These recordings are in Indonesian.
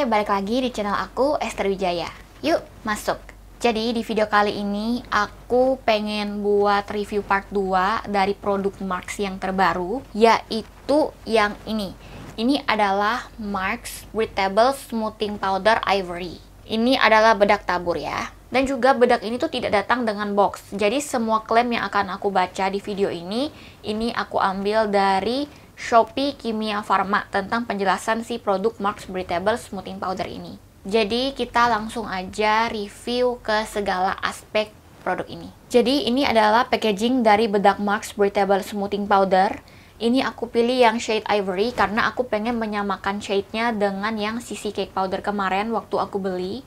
Hai, balik lagi di channel aku Esther Wijaya. Yuk, masuk. Jadi di video kali ini aku pengen buat review part 2 dari produk Marks yang terbaru, yaitu yang ini. Ini adalah Marks Breathable Smoothing Powder Ivory. Ini adalah bedak tabur ya. Dan juga bedak ini tuh tidak datang dengan box. Jadi semua klaim yang akan aku baca di video ini, ini aku ambil dari Shopee Kimia Farma tentang penjelasan si produk Marks Breathable Smoothing Powder ini. Jadi kita langsung aja review ke segala aspek produk ini. Jadi ini adalah packaging dari bedak Marks Breathable Smoothing Powder. Ini aku pilih yang shade ivory karena aku pengen menyamakan shade-nya dengan yang CC Cake Powder kemarin waktu aku beli.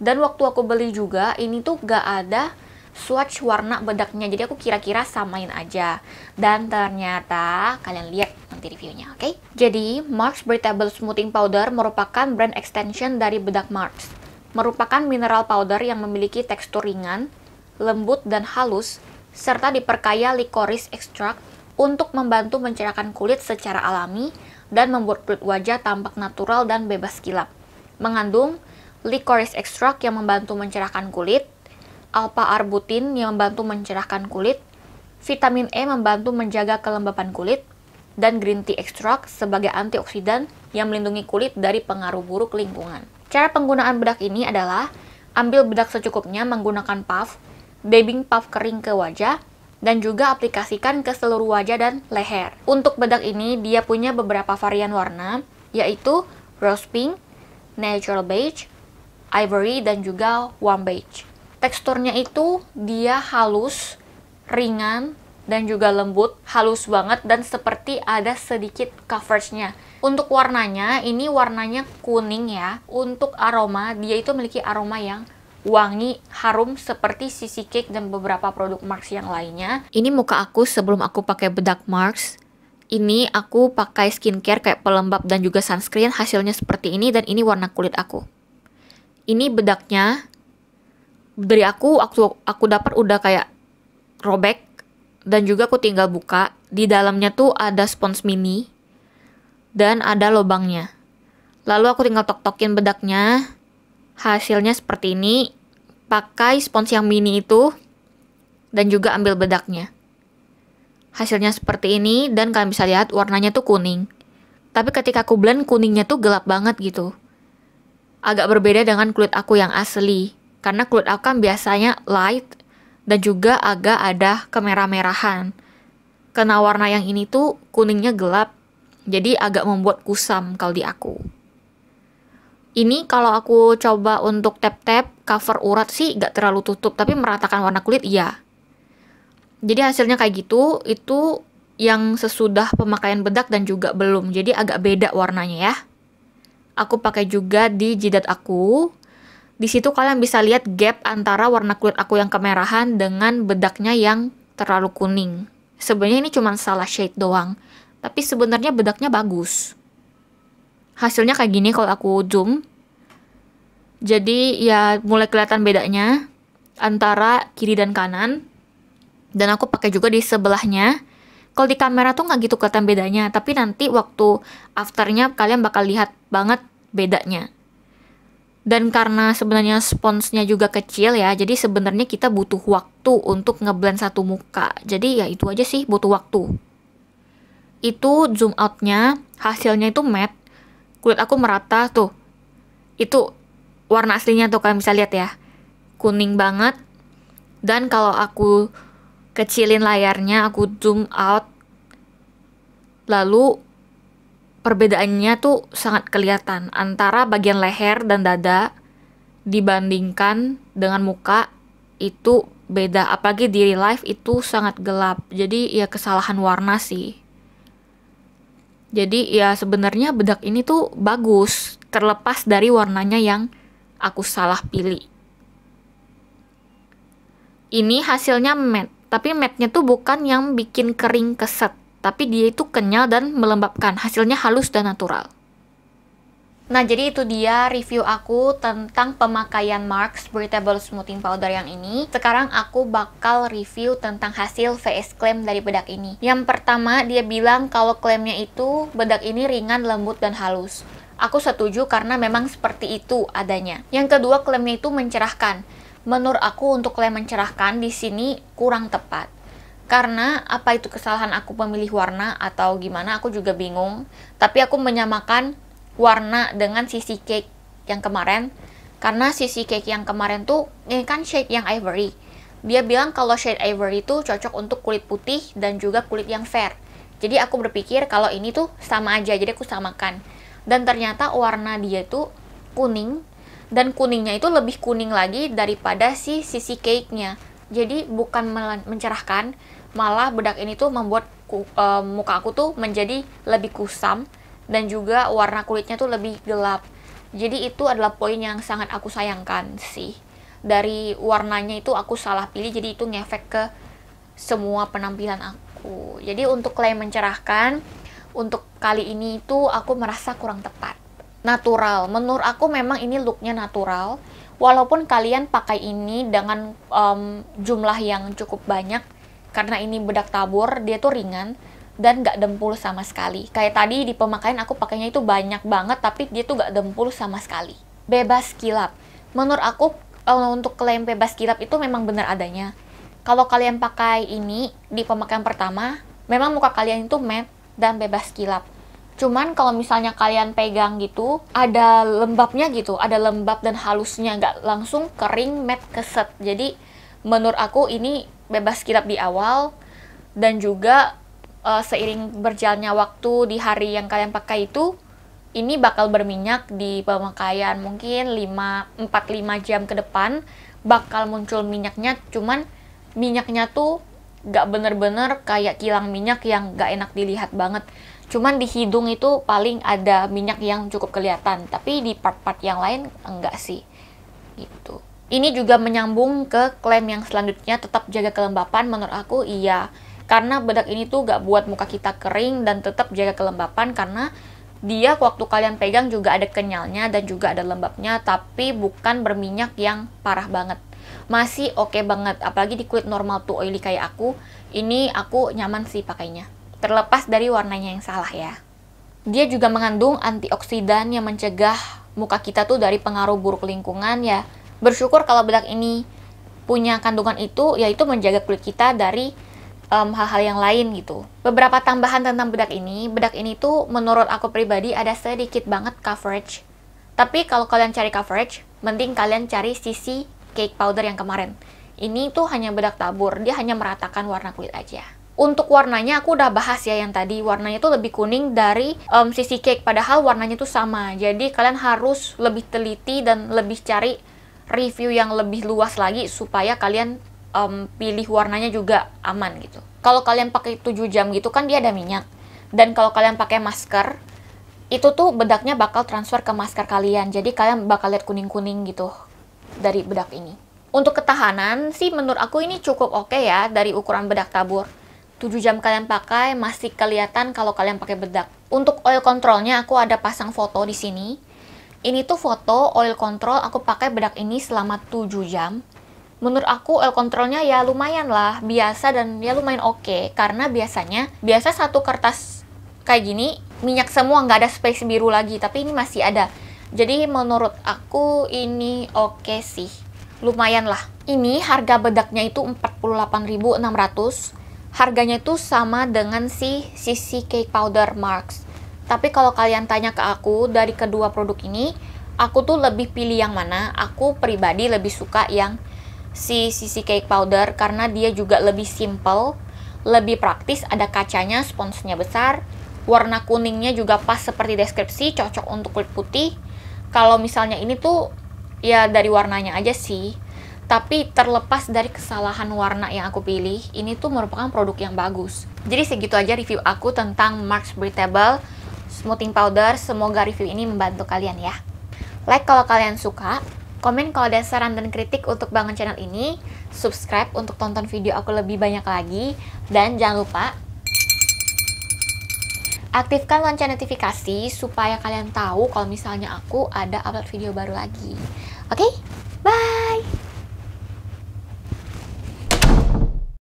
Dan waktu aku beli juga, ini tuh gak ada swatch warna bedaknya. Jadi aku kira-kira samain aja. Dan ternyata, kalian lihat nanti reviewnya, oke? Okay? Jadi, Marks Breathable Smoothing Powder merupakan brand extension dari bedak Marks. Merupakan mineral powder yang memiliki tekstur ringan, lembut dan halus, serta diperkaya licorice extract untuk membantu mencerahkan kulit secara alami dan membuat kulit wajah tampak natural dan bebas kilap. Mengandung licorice extract yang membantu mencerahkan kulit, alpha arbutin yang membantu mencerahkan kulit, vitamin E membantu menjaga kelembapan kulit, dan green tea extract sebagai antioksidan yang melindungi kulit dari pengaruh buruk lingkungan. Cara penggunaan bedak ini adalah ambil bedak secukupnya menggunakan puff, dabbing puff kering ke wajah, dan juga aplikasikan ke seluruh wajah dan leher. Untuk bedak ini, dia punya beberapa varian warna, yaitu rose pink, natural beige, ivory, dan juga warm beige. Teksturnya itu dia halus, ringan, dan juga lembut, halus banget dan seperti ada sedikit coveragenya. Untuk warnanya, ini warnanya kuning ya. Untuk aroma, dia itu memiliki aroma yang wangi, harum seperti sisi cake dan beberapa produk Marks yang lainnya. Ini muka aku sebelum aku pakai bedak Marks. Ini aku pakai skincare kayak pelembab dan juga sunscreen, hasilnya seperti ini dan ini warna kulit aku. Ini bedaknya dari aku waktu aku dapat udah kayak robek dan juga aku tinggal buka di dalamnya tuh ada spons mini dan ada lubangnya lalu aku tinggal tok-tokin bedaknya hasilnya seperti ini pakai spons yang mini itu dan juga ambil bedaknya hasilnya seperti ini dan kalian bisa lihat warnanya tuh kuning tapi ketika aku blend kuningnya tuh gelap banget gitu agak berbeda dengan kulit aku yang asli karena kulit aku kan biasanya light dan juga agak ada kemerah-merahan. Kena warna yang ini tuh kuningnya gelap, jadi agak membuat kusam kalau di aku. Ini kalau aku coba untuk tap-tap cover urat sih gak terlalu tutup, tapi meratakan warna kulit iya. Jadi hasilnya kayak gitu, itu yang sesudah pemakaian bedak dan juga belum, jadi agak beda warnanya ya. Aku pakai juga di jidat aku, di situ kalian bisa lihat gap antara warna kulit aku yang kemerahan dengan bedaknya yang terlalu kuning. Sebenarnya ini cuma salah shade doang, tapi sebenarnya bedaknya bagus. Hasilnya kayak gini kalau aku zoom. Jadi ya mulai kelihatan bedanya antara kiri dan kanan. Dan aku pakai juga di sebelahnya. Kalau di kamera tuh nggak gitu kelihatan bedanya, tapi nanti waktu afternya kalian bakal lihat banget bedanya dan karena sebenarnya sponsnya juga kecil ya jadi sebenarnya kita butuh waktu untuk ngeblend satu muka jadi ya itu aja sih butuh waktu itu zoom outnya hasilnya itu matte kulit aku merata tuh itu warna aslinya tuh kalian bisa lihat ya kuning banget dan kalau aku kecilin layarnya aku zoom out lalu perbedaannya tuh sangat kelihatan antara bagian leher dan dada dibandingkan dengan muka itu beda apalagi di real life itu sangat gelap jadi ya kesalahan warna sih jadi ya sebenarnya bedak ini tuh bagus terlepas dari warnanya yang aku salah pilih ini hasilnya matte tapi matte-nya tuh bukan yang bikin kering keset tapi dia itu kenyal dan melembabkan. Hasilnya halus dan natural. Nah, jadi itu dia review aku tentang pemakaian Marks Breathable Smoothing Powder yang ini. Sekarang aku bakal review tentang hasil VS claim dari bedak ini. Yang pertama, dia bilang kalau klaimnya itu bedak ini ringan, lembut, dan halus. Aku setuju karena memang seperti itu adanya. Yang kedua, klaimnya itu mencerahkan. Menurut aku untuk klaim mencerahkan di sini kurang tepat karena apa itu kesalahan aku memilih warna atau gimana aku juga bingung tapi aku menyamakan warna dengan sisi cake yang kemarin karena sisi cake yang kemarin tuh ini kan shade yang ivory dia bilang kalau shade ivory itu cocok untuk kulit putih dan juga kulit yang fair jadi aku berpikir kalau ini tuh sama aja jadi aku samakan dan ternyata warna dia itu kuning dan kuningnya itu lebih kuning lagi daripada si sisi cake-nya jadi bukan mencerahkan malah bedak ini tuh membuat ku, e, muka aku tuh menjadi lebih kusam dan juga warna kulitnya tuh lebih gelap jadi itu adalah poin yang sangat aku sayangkan sih dari warnanya itu aku salah pilih jadi itu ngefek ke semua penampilan aku jadi untuk klaim mencerahkan untuk kali ini itu aku merasa kurang tepat natural menurut aku memang ini looknya natural walaupun kalian pakai ini dengan um, jumlah yang cukup banyak karena ini bedak tabur dia tuh ringan dan gak dempul sama sekali kayak tadi di pemakaian aku pakainya itu banyak banget tapi dia tuh gak dempul sama sekali bebas kilap menurut aku untuk klaim bebas kilap itu memang benar adanya kalau kalian pakai ini di pemakaian pertama memang muka kalian itu matte dan bebas kilap Cuman kalau misalnya kalian pegang gitu, ada lembabnya gitu, ada lembab dan halusnya, nggak langsung kering, matte, keset. Jadi menurut aku ini bebas kilap di awal dan juga uh, seiring berjalannya waktu di hari yang kalian pakai itu, ini bakal berminyak di pemakaian mungkin 4-5 jam ke depan bakal muncul minyaknya cuman minyaknya tuh gak bener-bener kayak kilang minyak yang gak enak dilihat banget cuman di hidung itu paling ada minyak yang cukup kelihatan tapi di part-part yang lain enggak sih gitu ini juga menyambung ke klaim yang selanjutnya tetap jaga kelembapan menurut aku iya karena bedak ini tuh gak buat muka kita kering dan tetap jaga kelembapan karena dia waktu kalian pegang juga ada kenyalnya dan juga ada lembabnya tapi bukan berminyak yang parah banget masih oke okay banget apalagi di kulit normal tuh oily kayak aku ini aku nyaman sih pakainya terlepas dari warnanya yang salah ya. Dia juga mengandung antioksidan yang mencegah muka kita tuh dari pengaruh buruk lingkungan ya. Bersyukur kalau bedak ini punya kandungan itu, yaitu menjaga kulit kita dari hal-hal um, yang lain gitu. Beberapa tambahan tentang bedak ini, bedak ini tuh menurut aku pribadi ada sedikit banget coverage. Tapi kalau kalian cari coverage, mending kalian cari sisi cake powder yang kemarin. Ini tuh hanya bedak tabur, dia hanya meratakan warna kulit aja. Untuk warnanya aku udah bahas ya yang tadi warnanya tuh lebih kuning dari um, sisi cake padahal warnanya tuh sama. Jadi kalian harus lebih teliti dan lebih cari review yang lebih luas lagi supaya kalian um, pilih warnanya juga aman gitu. Kalau kalian pakai 7 jam gitu kan dia ada minyak. Dan kalau kalian pakai masker itu tuh bedaknya bakal transfer ke masker kalian. Jadi kalian bakal lihat kuning-kuning gitu dari bedak ini. Untuk ketahanan sih menurut aku ini cukup oke okay ya dari ukuran bedak tabur. 7 jam kalian pakai masih kelihatan kalau kalian pakai bedak. Untuk oil controlnya aku ada pasang foto di sini. Ini tuh foto oil control aku pakai bedak ini selama 7 jam. Menurut aku oil controlnya ya lumayan lah, biasa dan ya lumayan oke. Okay, karena biasanya, biasa satu kertas kayak gini, minyak semua nggak ada space biru lagi, tapi ini masih ada. Jadi menurut aku ini oke okay sih. Lumayan lah. Ini harga bedaknya itu 48.600 harganya itu sama dengan si CC Cake Powder Marks. Tapi kalau kalian tanya ke aku dari kedua produk ini, aku tuh lebih pilih yang mana? Aku pribadi lebih suka yang si CC Cake Powder karena dia juga lebih simple, lebih praktis, ada kacanya, sponsnya besar, warna kuningnya juga pas seperti deskripsi, cocok untuk kulit putih. Kalau misalnya ini tuh ya dari warnanya aja sih tapi terlepas dari kesalahan warna yang aku pilih, ini tuh merupakan produk yang bagus. Jadi segitu aja review aku tentang Marks Breathable Smoothing Powder. Semoga review ini membantu kalian ya. Like kalau kalian suka, komen kalau ada saran dan kritik untuk bangun channel ini, subscribe untuk tonton video aku lebih banyak lagi, dan jangan lupa aktifkan lonceng notifikasi supaya kalian tahu kalau misalnya aku ada upload video baru lagi. Oke? Okay?